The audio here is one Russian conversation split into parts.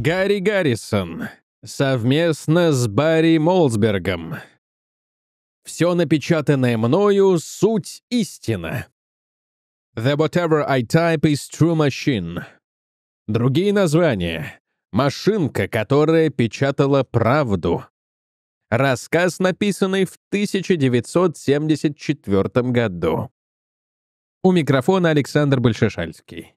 Гарри Гаррисон совместно с Барри Молсбергом. Все напечатанное мною — суть истина. The whatever I type is true machine. Другие названия. Машинка, которая печатала правду. Рассказ, написанный в 1974 году. У микрофона Александр Большешальский.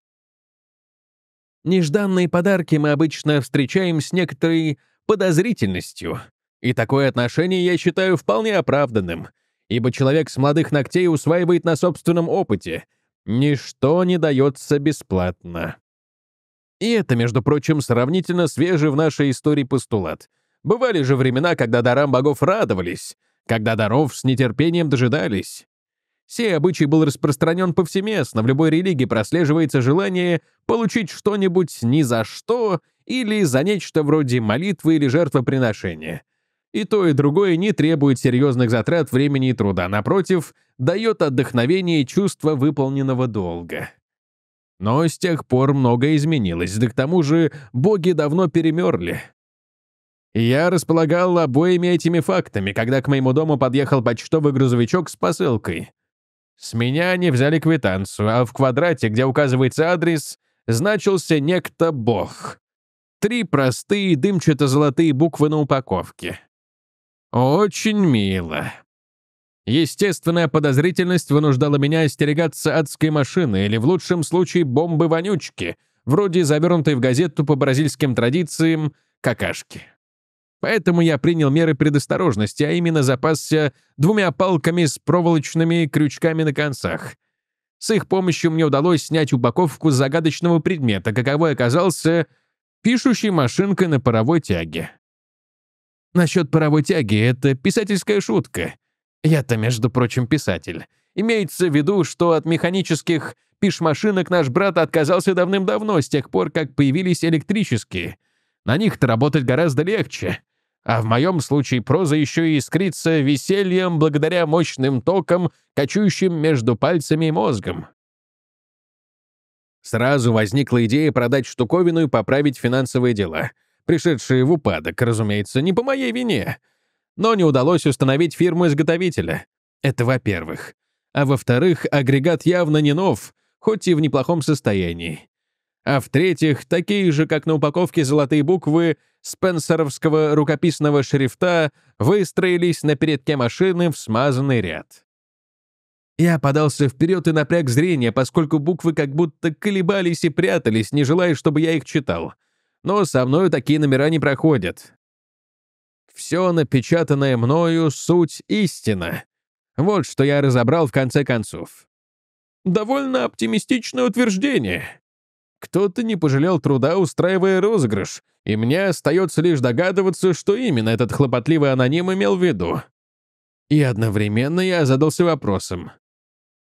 Нежданные подарки мы обычно встречаем с некоторой подозрительностью, и такое отношение я считаю вполне оправданным, ибо человек с молодых ногтей усваивает на собственном опыте. Ничто не дается бесплатно. И это, между прочим, сравнительно свежий в нашей истории постулат. Бывали же времена, когда дарам богов радовались, когда даров с нетерпением дожидались. Сей обычай был распространен повсеместно, в любой религии прослеживается желание получить что-нибудь ни за что или за нечто вроде молитвы или жертвоприношения. И то, и другое не требует серьезных затрат времени и труда, напротив, дает отдохновение и чувство выполненного долга. Но с тех пор многое изменилось, да к тому же боги давно перемерли. Я располагал обоими этими фактами, когда к моему дому подъехал почтовый грузовичок с посылкой. С меня они взяли квитанцию, а в квадрате, где указывается адрес, значился некто Бог. Три простые дымчато-золотые буквы на упаковке. Очень мило. Естественная подозрительность вынуждала меня остерегаться адской машины или, в лучшем случае, бомбы-вонючки, вроде завернутой в газету по бразильским традициям какашки. Поэтому я принял меры предосторожности, а именно запасся двумя палками с проволочными крючками на концах. С их помощью мне удалось снять упаковку загадочного предмета, каковой оказался пишущей машинкой на паровой тяге. Насчет паровой тяги — это писательская шутка. Я-то, между прочим, писатель. Имеется в виду, что от механических пиш-машинок наш брат отказался давным-давно, с тех пор, как появились электрические. На них-то работать гораздо легче а в моем случае проза еще и искрится весельем благодаря мощным токам, кочующим между пальцами и мозгом. Сразу возникла идея продать штуковину и поправить финансовые дела, пришедшие в упадок, разумеется, не по моей вине. Но не удалось установить фирму-изготовителя. Это во-первых. А во-вторых, агрегат явно не нов, хоть и в неплохом состоянии а в-третьих, такие же, как на упаковке золотые буквы спенсеровского рукописного шрифта, выстроились на передке машины в смазанный ряд. Я подался вперед и напряг зрение, поскольку буквы как будто колебались и прятались, не желая, чтобы я их читал. Но со мною такие номера не проходят. Все напечатанное мною — суть истина. Вот что я разобрал в конце концов. «Довольно оптимистичное утверждение», кто-то не пожалел труда, устраивая розыгрыш, и мне остается лишь догадываться, что именно этот хлопотливый аноним имел в виду. И одновременно я задался вопросом.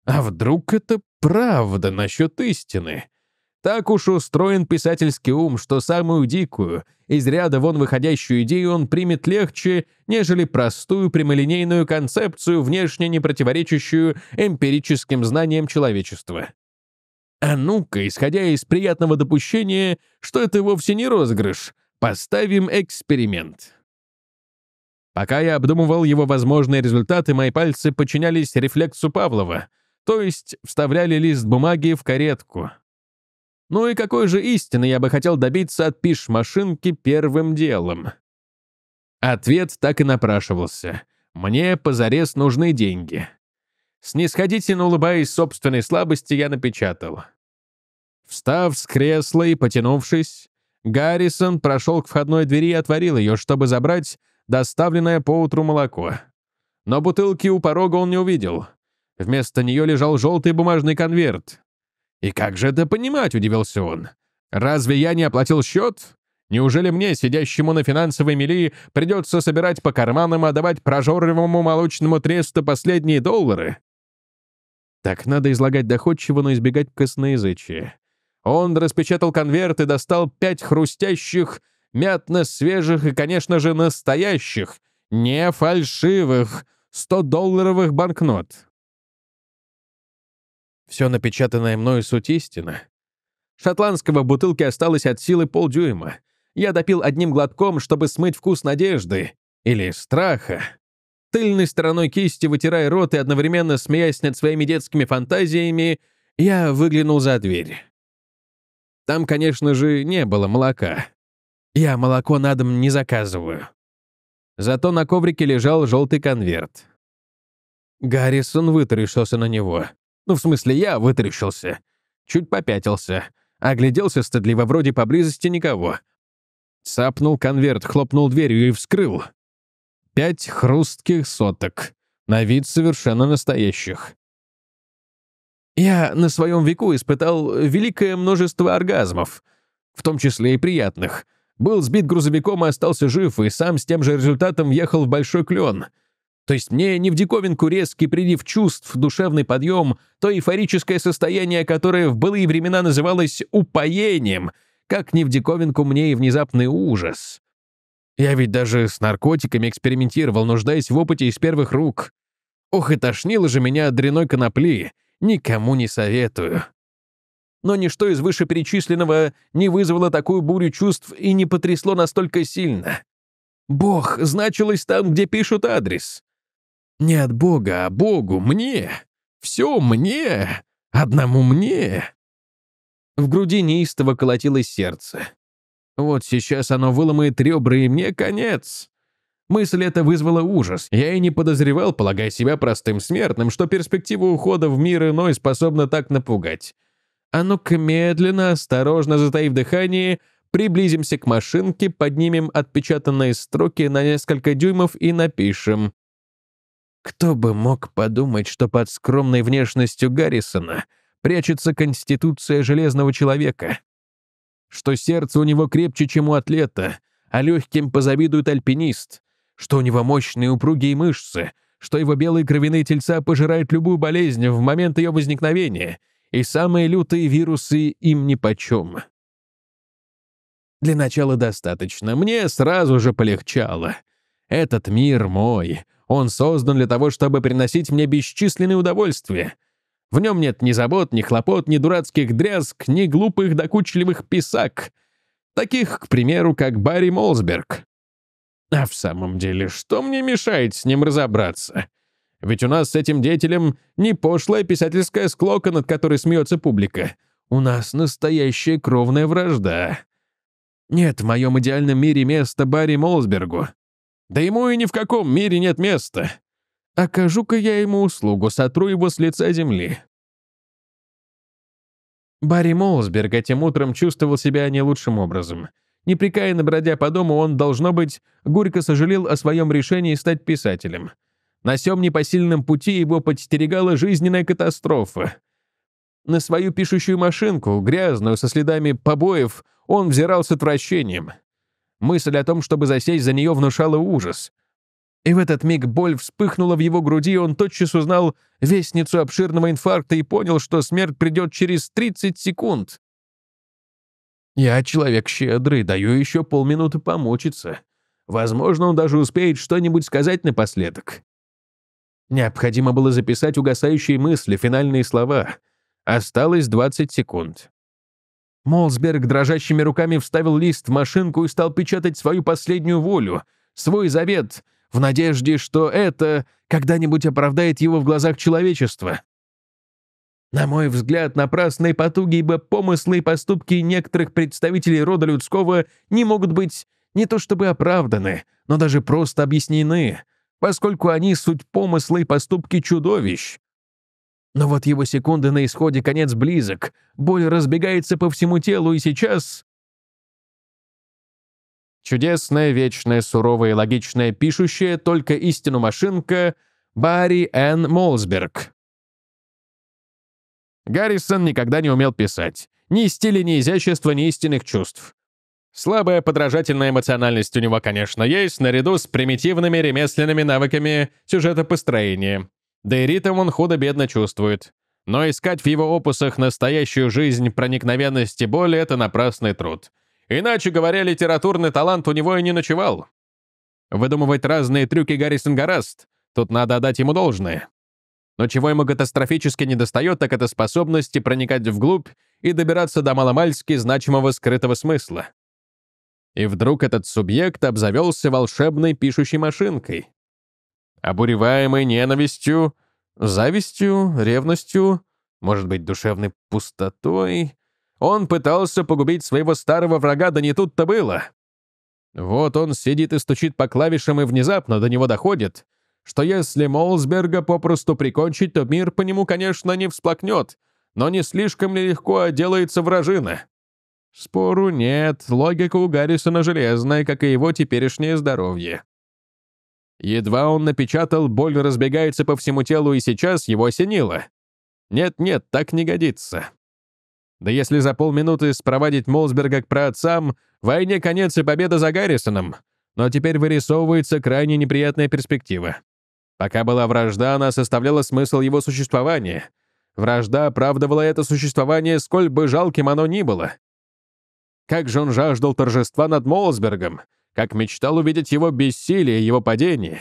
А вдруг это правда насчет истины? Так уж устроен писательский ум, что самую дикую, из ряда вон выходящую идею он примет легче, нежели простую прямолинейную концепцию, внешне не противоречащую эмпирическим знаниям человечества. А ну-ка, исходя из приятного допущения, что это вовсе не розыгрыш, поставим эксперимент. Пока я обдумывал его возможные результаты, мои пальцы подчинялись рефлексу Павлова, то есть вставляли лист бумаги в каретку. Ну и какой же истины я бы хотел добиться от пиш-машинки первым делом? Ответ так и напрашивался. Мне позарез нужны деньги. Снисходительно улыбаясь собственной слабости, я напечатал. Встав с кресла и потянувшись, Гаррисон прошел к входной двери и отворил ее, чтобы забрать доставленное поутру молоко. Но бутылки у порога он не увидел. Вместо нее лежал желтый бумажный конверт. «И как же это понимать?» — удивился он. «Разве я не оплатил счет? Неужели мне, сидящему на финансовой мели, придется собирать по карманам и отдавать прожорливому молочному тресту последние доллары? Так, надо излагать доходчиво, но избегать косноязычия. Он распечатал конверт и достал пять хрустящих, мятно-свежих и, конечно же, настоящих, не фальшивых, 100-долларовых банкнот. Все напечатанное мною суть истина. Шотландского бутылки осталось от силы полдюйма. Я допил одним глотком, чтобы смыть вкус надежды или страха тыльной стороной кисти, вытирая рот и одновременно смеясь над своими детскими фантазиями, я выглянул за дверь. Там, конечно же, не было молока. Я молоко на дом не заказываю. Зато на коврике лежал желтый конверт. Гаррисон вытаращился на него. Ну, в смысле, я вытаращился. Чуть попятился. Огляделся стыдливо, вроде поблизости никого. Цапнул конверт, хлопнул дверью и вскрыл. Пять хрустких соток. На вид совершенно настоящих. Я на своем веку испытал великое множество оргазмов, в том числе и приятных. Был сбит грузовиком и остался жив, и сам с тем же результатом въехал в большой клен. То есть мне не в диковинку резкий прилив чувств, душевный подъем, то эйфорическое состояние, которое в былые времена называлось «упоением», как не в диковинку мне и внезапный ужас. Я ведь даже с наркотиками экспериментировал, нуждаясь в опыте из первых рук. Ох, и тошнило же меня от дряной конопли. Никому не советую. Но ничто из вышеперечисленного не вызвало такую бурю чувств и не потрясло настолько сильно. Бог значилось там, где пишут адрес. Не от Бога, а Богу, мне. Все мне. Одному мне. В груди неистово колотилось сердце. Вот сейчас оно выломает ребра, и мне конец. Мысль эта вызвала ужас. Я и не подозревал, полагая себя простым смертным, что перспектива ухода в мир иной способна так напугать. А ну-ка медленно, осторожно затаив дыхание, приблизимся к машинке, поднимем отпечатанные строки на несколько дюймов и напишем. Кто бы мог подумать, что под скромной внешностью Гаррисона прячется конституция Железного Человека? что сердце у него крепче, чем у атлета, а легким позавидует альпинист, что у него мощные упругие мышцы, что его белые кровяные тельца пожирают любую болезнь в момент ее возникновения, и самые лютые вирусы им нипочем. Для начала достаточно. Мне сразу же полегчало. Этот мир мой. Он создан для того, чтобы приносить мне бесчисленные удовольствия — в нем нет ни забот, ни хлопот, ни дурацких дрязг, ни глупых докучливых писак. Таких, к примеру, как Барри Молсберг. А в самом деле, что мне мешает с ним разобраться? Ведь у нас с этим деятелем не пошлая писательская склока, над которой смеется публика. У нас настоящая кровная вражда. Нет в моем идеальном мире места Барри Молсбергу. Да ему и ни в каком мире нет места. Окажу-ка я ему услугу, сотру его с лица земли. Барри Молсберг этим утром чувствовал себя не лучшим образом. Непрекаянно бродя по дому, он, должно быть, горько сожалел о своем решении стать писателем. На сём непосильном пути его подстерегала жизненная катастрофа. На свою пишущую машинку, грязную, со следами побоев, он взирал с отвращением. Мысль о том, чтобы засесть за нее, внушала ужас — и в этот миг боль вспыхнула в его груди, и он тотчас узнал вестницу обширного инфаркта и понял, что смерть придет через 30 секунд. «Я человек щедрый, даю еще полминуты помучиться. Возможно, он даже успеет что-нибудь сказать напоследок». Необходимо было записать угасающие мысли, финальные слова. Осталось 20 секунд. Молсберг дрожащими руками вставил лист в машинку и стал печатать свою последнюю волю, свой завет — в надежде, что это когда-нибудь оправдает его в глазах человечества. На мой взгляд, напрасные потуги, ибо помыслы и поступки некоторых представителей рода людского не могут быть не то чтобы оправданы, но даже просто объяснены, поскольку они — суть помыслы и поступки чудовищ. Но вот его секунды на исходе конец близок, боль разбегается по всему телу, и сейчас Чудесная, вечная, суровая и логичная, пишущая только истину машинка Барри Энн Молсберг. Гаррисон никогда не умел писать. Ни стиля, ни изящества, ни истинных чувств. Слабая подражательная эмоциональность у него, конечно, есть, наряду с примитивными ремесленными навыками сюжетопостроения. Да и ритм он худо-бедно чувствует. Но искать в его опусах настоящую жизнь проникновенности боли — это напрасный труд. Иначе говоря, литературный талант у него и не ночевал. Выдумывать разные трюки Гаррисон гораст, тут надо отдать ему должное. Но чего ему катастрофически недостает, так это способности проникать вглубь и добираться до маломальски значимого скрытого смысла. И вдруг этот субъект обзавелся волшебной пишущей машинкой. обуреваемой ненавистью, завистью, ревностью, может быть, душевной пустотой, он пытался погубить своего старого врага, да не тут-то было. Вот он сидит и стучит по клавишам, и внезапно до него доходит, что если Молсберга попросту прикончить, то мир по нему, конечно, не всплакнет, но не слишком ли легко отделается вражина? Спору нет, логика у Гаррисона железная, как и его теперешнее здоровье. Едва он напечатал, боль разбегается по всему телу, и сейчас его осенило. Нет-нет, так не годится. Да если за полминуты спровадить Молсберга к праотцам, войне конец и победа за Гаррисоном. Но теперь вырисовывается крайне неприятная перспектива. Пока была вражда, она составляла смысл его существования. Вражда оправдывала это существование, сколь бы жалким оно ни было. Как же он жаждал торжества над Молсбергом, как мечтал увидеть его бессилие, его падение.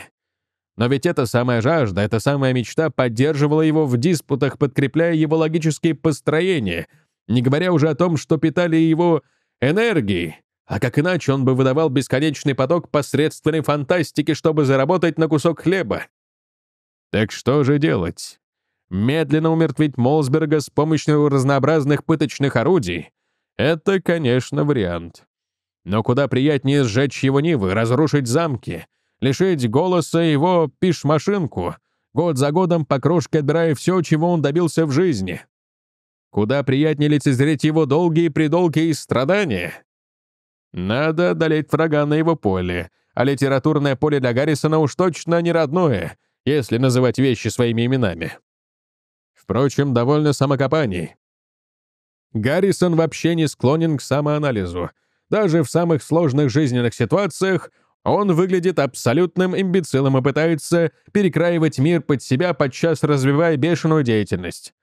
Но ведь эта самая жажда, эта самая мечта поддерживала его в диспутах, подкрепляя его логические построения — не говоря уже о том, что питали его энергией. А как иначе он бы выдавал бесконечный поток посредственной фантастики, чтобы заработать на кусок хлеба? Так что же делать? Медленно умертвить Молсберга с помощью разнообразных пыточных орудий — это, конечно, вариант. Но куда приятнее сжечь его нивы, разрушить замки, лишить голоса его пиш-машинку, год за годом по крошке отбирая все, чего он добился в жизни. Куда приятнее лицезреть его долгие-придолгие и страдания. Надо одолеть врага на его поле, а литературное поле для Гаррисона уж точно не родное, если называть вещи своими именами. Впрочем, довольно самокопаний. Гаррисон вообще не склонен к самоанализу. Даже в самых сложных жизненных ситуациях он выглядит абсолютным имбецилом и пытается перекраивать мир под себя, подчас развивая бешеную деятельность.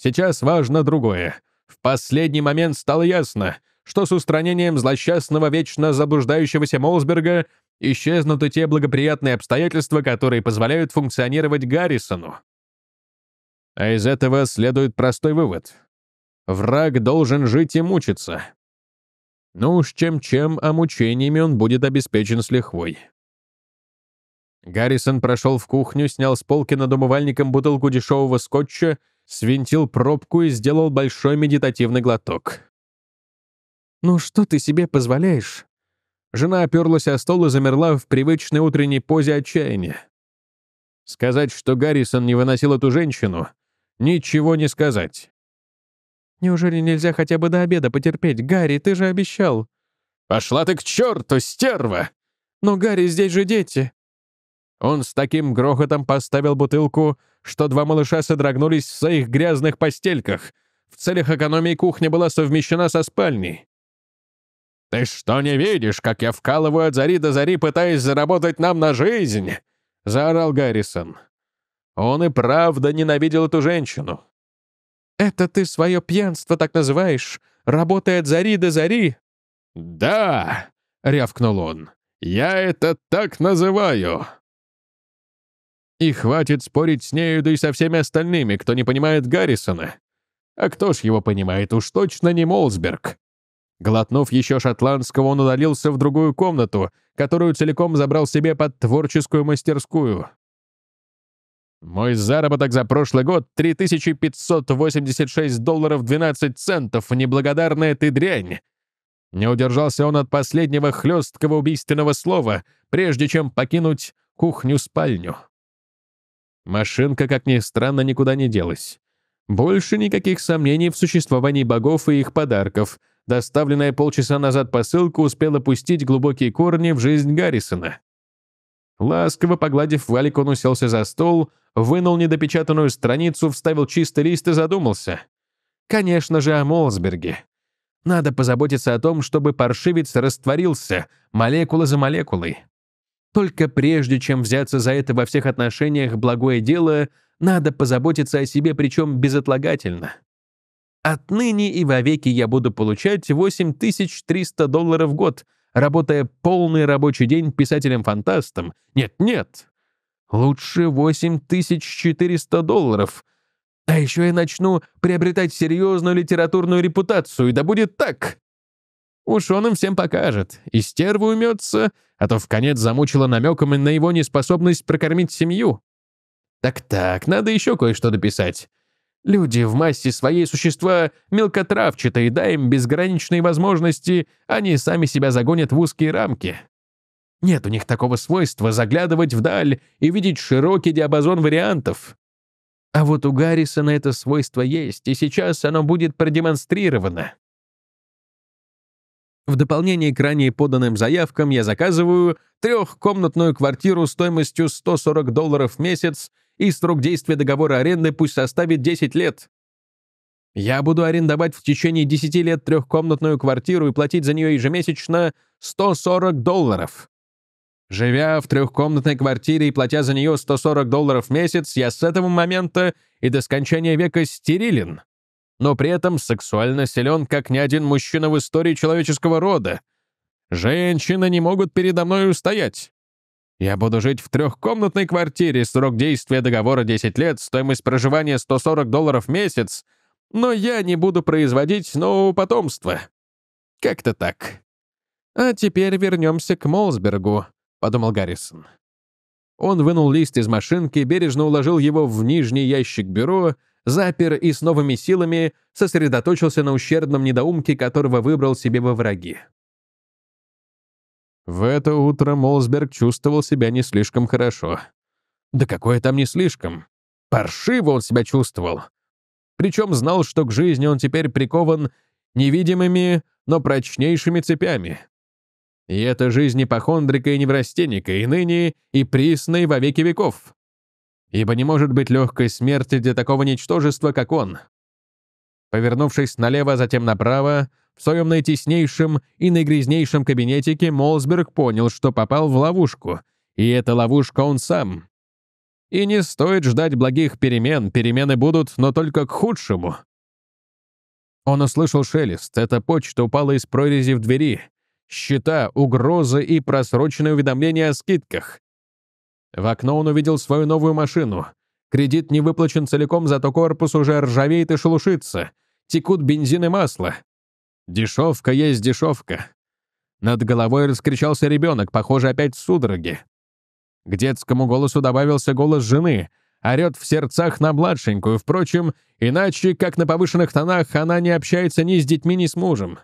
Сейчас важно другое. В последний момент стало ясно, что с устранением злосчастного, вечно заблуждающегося Молсберга исчезнут и те благоприятные обстоятельства, которые позволяют функционировать Гаррисону. А из этого следует простой вывод. Враг должен жить и мучиться. Ну уж чем-чем, а мучениями он будет обеспечен с лихвой. Гаррисон прошел в кухню, снял с полки над умывальником бутылку дешевого скотча свинтил пробку и сделал большой медитативный глоток. «Ну что ты себе позволяешь?» Жена оперлась о стол и замерла в привычной утренней позе отчаяния. Сказать, что Гаррисон не выносил эту женщину, ничего не сказать. «Неужели нельзя хотя бы до обеда потерпеть? Гарри, ты же обещал!» «Пошла ты к черту, стерва!» «Но, Гарри, здесь же дети!» Он с таким грохотом поставил бутылку, что два малыша содрогнулись в своих грязных постельках. В целях экономии кухня была совмещена со спальней. «Ты что не видишь, как я вкалываю от зари до зари, пытаясь заработать нам на жизнь?» — заорал Гаррисон. Он и правда ненавидел эту женщину. «Это ты свое пьянство так называешь, работая от зари до зари?» «Да!» — рявкнул он. «Я это так называю!» И хватит спорить с нею, да и со всеми остальными, кто не понимает Гаррисона. А кто ж его понимает, уж точно не Молсберг. Глотнув еще шотландского, он удалился в другую комнату, которую целиком забрал себе под творческую мастерскую. Мой заработок за прошлый год — 3586 долларов 12 центов, неблагодарная ты дрянь. Не удержался он от последнего хлесткого убийственного слова, прежде чем покинуть кухню-спальню. Машинка, как ни странно, никуда не делась. Больше никаких сомнений в существовании богов и их подарков. Доставленная полчаса назад посылка успела пустить глубокие корни в жизнь Гаррисона. Ласково погладив валик, он уселся за стол, вынул недопечатанную страницу, вставил чистый лист и задумался. Конечно же, о Молсберге. Надо позаботиться о том, чтобы паршивец растворился, молекула за молекулой. Только прежде, чем взяться за это во всех отношениях благое дело, надо позаботиться о себе, причем безотлагательно. Отныне и вовеки я буду получать 8300 долларов в год, работая полный рабочий день писателем-фантастом. Нет-нет, лучше 8400 долларов. А еще я начну приобретать серьезную литературную репутацию, да будет так. Уж он им всем покажет. И стерва умется, а то в конец замучила намеком на его неспособность прокормить семью. Так-так, надо еще кое-что дописать. Люди в массе своей существа мелкотравчатые, дай им безграничные возможности, они сами себя загонят в узкие рамки. Нет у них такого свойства заглядывать вдаль и видеть широкий диапазон вариантов. А вот у Гаррисона это свойство есть, и сейчас оно будет продемонстрировано. В дополнение к ранее поданным заявкам я заказываю трехкомнатную квартиру стоимостью 140 долларов в месяц и срок действия договора аренды пусть составит 10 лет. Я буду арендовать в течение 10 лет трехкомнатную квартиру и платить за нее ежемесячно 140 долларов. Живя в трехкомнатной квартире и платя за нее 140 долларов в месяц, я с этого момента и до скончания века стерилен но при этом сексуально силен, как ни один мужчина в истории человеческого рода. Женщины не могут передо мной устоять. Я буду жить в трехкомнатной квартире, срок действия договора 10 лет, стоимость проживания 140 долларов в месяц, но я не буду производить нового потомства. Как-то так. А теперь вернемся к Молсбергу, подумал Гаррисон. Он вынул лист из машинки, бережно уложил его в нижний ящик бюро запер и с новыми силами сосредоточился на ущербном недоумке, которого выбрал себе во враги. В это утро Молсберг чувствовал себя не слишком хорошо. Да какое там не слишком? Паршиво он себя чувствовал. Причем знал, что к жизни он теперь прикован невидимыми, но прочнейшими цепями. И эта жизнь ипохондрика и неврастенника, и ныне, и присной во веки веков ибо не может быть легкой смерти для такого ничтожества, как он. Повернувшись налево, затем направо, в своем наитеснейшем и наигрязнейшем кабинетике Молсберг понял, что попал в ловушку, и эта ловушка он сам. И не стоит ждать благих перемен, перемены будут, но только к худшему. Он услышал шелест, эта почта упала из прорези в двери, счета, угрозы и просроченные уведомления о скидках. В окно он увидел свою новую машину. Кредит не выплачен целиком, зато корпус уже ржавеет и шелушится. Текут бензин и масло. Дешевка есть дешевка. Над головой раскричался ребенок, похоже, опять судороги. К детскому голосу добавился голос жены. Орет в сердцах на младшенькую. Впрочем, иначе, как на повышенных тонах, она не общается ни с детьми, ни с мужем.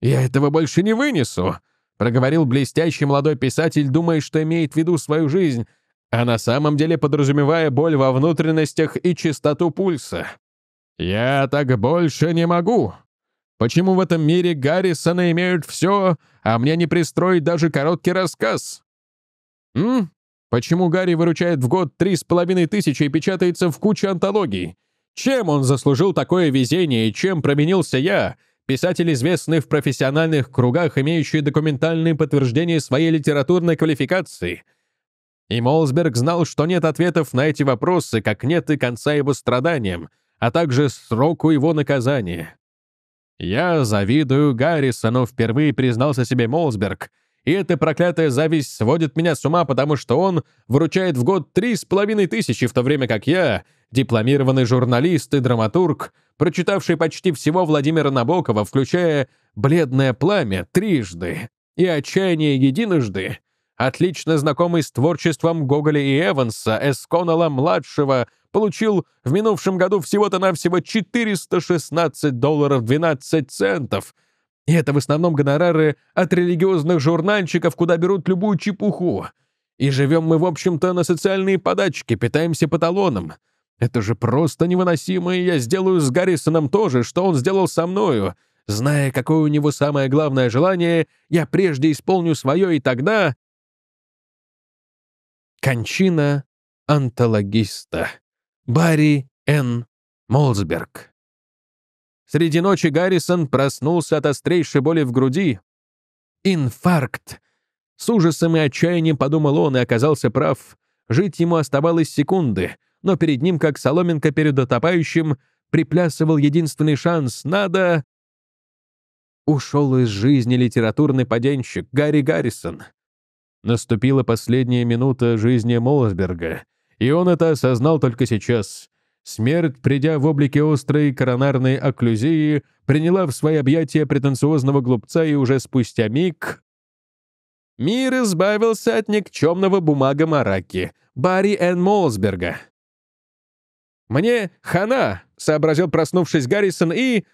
«Я этого больше не вынесу!» проговорил блестящий молодой писатель, думая, что имеет в виду свою жизнь, а на самом деле подразумевая боль во внутренностях и частоту пульса. «Я так больше не могу. Почему в этом мире Гаррисона имеют все, а мне не пристроить даже короткий рассказ?» «М? Почему Гарри выручает в год три с половиной тысячи и печатается в куче антологий? Чем он заслужил такое везение и чем променился я, Писатель, известный в профессиональных кругах, имеющий документальные подтверждения своей литературной квалификации. И Молсберг знал, что нет ответов на эти вопросы, как нет и конца его страданиям, а также сроку его наказания. «Я завидую Гаррисону», — впервые признался себе Молсберг, «и эта проклятая зависть сводит меня с ума, потому что он вручает в год три с половиной тысячи, в то время как я, дипломированный журналист и драматург, — прочитавший почти всего Владимира Набокова, включая «Бледное пламя» трижды и «Отчаяние единожды», отлично знакомый с творчеством Гоголя и Эванса, Эсконала-младшего, получил в минувшем году всего-то навсего 416 долларов 12 центов. И это в основном гонорары от религиозных журнальчиков, куда берут любую чепуху. И живем мы, в общем-то, на социальные подачки, питаемся по талонам. Это же просто невыносимо, и я сделаю с Гаррисоном то же, что он сделал со мною. Зная, какое у него самое главное желание, я прежде исполню свое, и тогда... Кончина антологиста. Барри Н. Молсберг. Среди ночи Гаррисон проснулся от острейшей боли в груди. Инфаркт. С ужасом и отчаянием подумал он и оказался прав. Жить ему оставалось секунды — но перед ним, как соломинка перед отопающим, приплясывал единственный шанс. Надо... Ушел из жизни литературный паденщик Гарри Гаррисон. Наступила последняя минута жизни Молсберга, и он это осознал только сейчас. Смерть, придя в облике острой коронарной окклюзии, приняла в свои объятия претенциозного глупца и уже спустя миг... Мир избавился от никчемного бумага Мараки, Барри Энн Молсберга. «Мне хана!» — сообразил проснувшись Гаррисон и...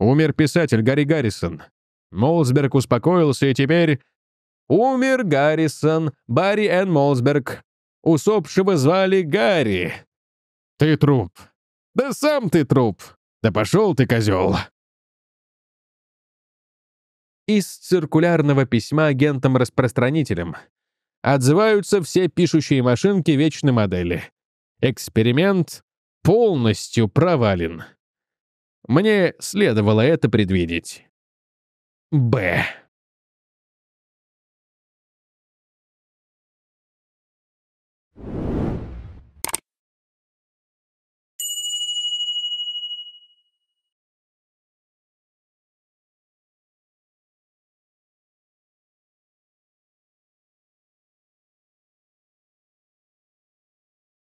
Умер писатель Гарри Гаррисон. Молсберг успокоился и теперь... Умер Гаррисон, Барри Энн Молсберг. Усопшего звали Гарри. «Ты труп!» «Да сам ты труп!» «Да пошел ты, козел!» Из циркулярного письма агентам-распространителям. Отзываются все пишущие машинки вечной модели. Эксперимент полностью провален. Мне следовало это предвидеть. Б.